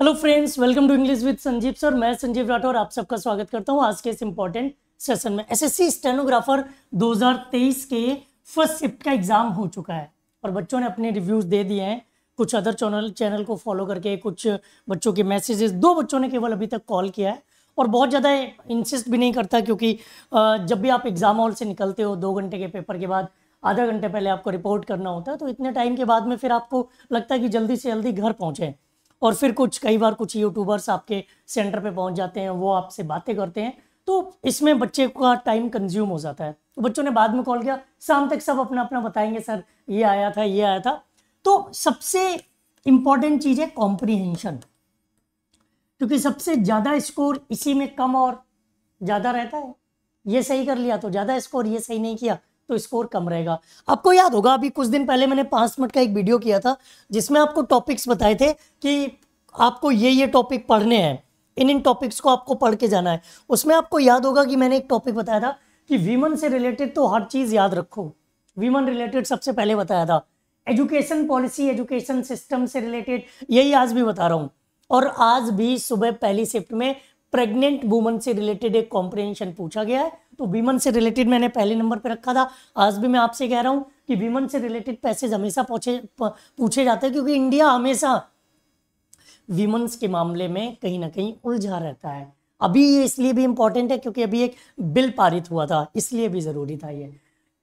hello friends welcome to English with Sanjeev sir मैं संजीव राठौर आप सबका स्वागत करता हूं आज के इस इंपॉर्टेंट सेशन में एसएससी स्टेनोग्राफर 2023 के फर्स्ट शिफ्ट का एग्जाम हो चुका है और बच्चों ने अपने रिव्यूज दे दिए हैं कुछ अदर चैनल चैनल को फॉलो करके कुछ बच्चों के मैसेजेस दो बच्चों ने केवल अभी तक कॉल किया है और बहुत ज़्यादा इंसिस्ट भी नहीं करता क्योंकि जब भी आप एग्ज़ाम हॉल से निकलते हो दो घंटे के पेपर के बाद आधा घंटे पहले आपको रिपोर्ट करना होता है तो इतने टाइम के बाद में फिर आपको लगता है कि जल्दी से जल्दी घर पहुँचें और फिर कुछ कई बार कुछ यूट्यूबर्स आपके सेंटर पे पहुंच जाते हैं वो आपसे बातें करते हैं तो इसमें बच्चे का टाइम कंज्यूम हो जाता है तो बच्चों ने बाद में कॉल किया शाम तक सब अपना अपना बताएंगे सर ये आया था ये आया था तो सबसे इंपॉर्टेंट चीज़ है कॉम्प्रीहेंशन क्योंकि सबसे ज़्यादा स्कोर इसी में कम और ज़्यादा रहता है ये सही कर लिया तो ज़्यादा स्कोर ये सही नहीं किया तो स्कोर कम रहेगा आपको याद होगा अभी कुछ दिन पहले मैंने पांच मिनट का एक वीडियो किया था जिसमें आपको टॉपिक्स बताए थे कि आपको ये ये टॉपिक पढ़ने हैं इन इन टॉपिक्स को आपको पढ़ के जाना है उसमें आपको याद होगा कि मैंने एक टॉपिक बताया था कि वीमन से रिलेटेड तो हर चीज़ याद रखो वीमन रिलेटेड सबसे पहले बताया था एजुकेशन पॉलिसी एजुकेशन सिस्टम से रिलेटेड यही आज भी बता रहा हूँ और आज भी सुबह पहली शिफ्ट में प्रेग्नेंट वुमन से रिलेटेड एक कॉम्प्रिहेंशन पूछा गया है तो बीमन से रिलेटेड मैंने पहले नंबर पर रखा था आज भी मैं आपसे कह रहा हूँ कि बीमन से रिलेटेड पैसेज हमेशा पूछे पूछे जाते हैं क्योंकि इंडिया हमेशा वीमन्स के मामले में कहीं ना कहीं उलझा रहता है अभी ये इसलिए भी इम्पोर्टेंट है क्योंकि अभी एक बिल पारित हुआ था इसलिए भी ज़रूरी था ये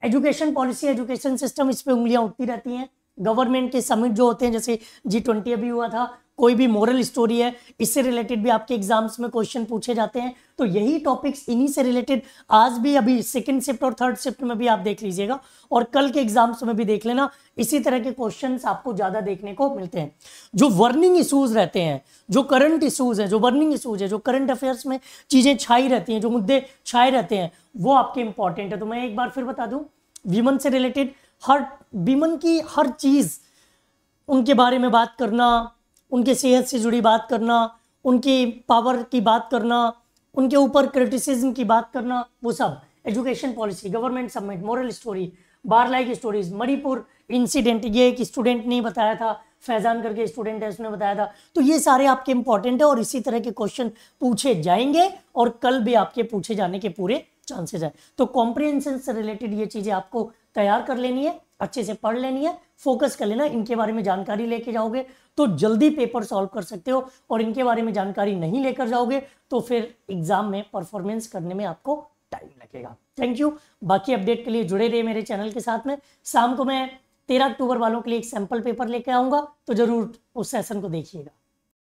एजुकेशन पॉलिसी एजुकेशन सिस्टम इस पर उंगलियाँ उठती रहती हैं गवर्नमेंट के समिट जो होते हैं जैसे जी ट्वेंटी अभी हुआ था कोई भी मॉरल स्टोरी है इससे रिलेटेड भी आपके एग्जाम्स में क्वेश्चन पूछे जाते हैं तो यही टॉपिक्स इन्हीं से रिलेटेड आज भी अभी सेकंड शिफ्ट और थर्ड शिफ्ट में भी आप देख लीजिएगा और कल के एग्जाम्स में भी देख लेना इसी तरह के क्वेश्चन आपको ज़्यादा देखने को मिलते हैं जो वर्निंग इशूज़ रहते हैं जो करंट इशूज़ है जो वर्निंग इशूज़ है जो करंट अफेयर्स में चीज़ें छाई रहती हैं जो मुद्दे छाए रहते हैं वो आपके इंपॉर्टेंट है तो मैं एक बार फिर बता दू वीमन से रिलेटेड हर वीमन की हर चीज़ उनके बारे में बात करना उनकी सेहत से जुड़ी बात करना उनकी पावर की बात करना उनके ऊपर क्रिटिसिज्म की बात करना वो सब education policy government submit moral story बार लाइक स्टोरीज मणिपुर इंसिडेंट ये एक स्टूडेंट ने बताया था फैजान करके स्टूडेंट है उसने बताया था तो ये सारे आपके इंपॉर्टेंट है और इसी तरह के क्वेश्चन पूछे जाएंगे और कल भी आपके पूछे जाने के पूरे चांसेस है तो कॉम्प्रिहेंशन से रिलेटेड ये चीज़ें आपको तैयार कर लेनी है अच्छे से पढ़ लेनी है फोकस कर लेना इनके बारे में जानकारी लेके जाओगे तो जल्दी पेपर सॉल्व कर सकते हो और इनके बारे में जानकारी नहीं लेकर जाओगे तो फिर एग्जाम में परफॉर्मेंस करने में आपको टाइम लगेगा थैंक यू बाकी अपडेट के लिए जुड़े रहे मेरे चैनल के साथ में शाम को मैं तेरह अक्टूबर वालों के लिए एक सैंपल पेपर लेके आऊँगा तो जरूर उस सेशन को देखिएगा